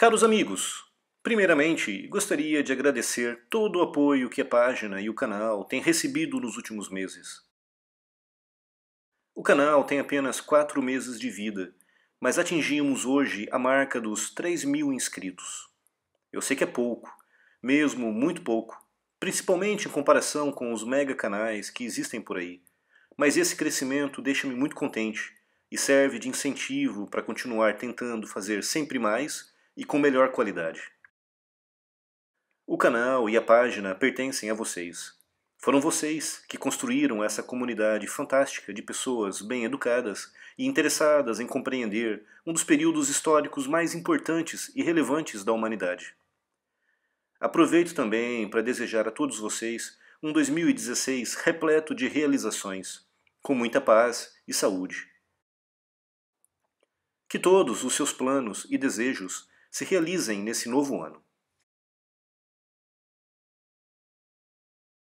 Caros amigos, primeiramente gostaria de agradecer todo o apoio que a página e o canal têm recebido nos últimos meses. O canal tem apenas quatro meses de vida, mas atingimos hoje a marca dos 3 mil inscritos. Eu sei que é pouco, mesmo muito pouco, principalmente em comparação com os mega canais que existem por aí, mas esse crescimento deixa-me muito contente e serve de incentivo para continuar tentando fazer sempre mais e com melhor qualidade. O canal e a página pertencem a vocês. Foram vocês que construíram essa comunidade fantástica de pessoas bem educadas e interessadas em compreender um dos períodos históricos mais importantes e relevantes da humanidade. Aproveito também para desejar a todos vocês um 2016 repleto de realizações, com muita paz e saúde. Que todos os seus planos e desejos se realizem nesse novo ano.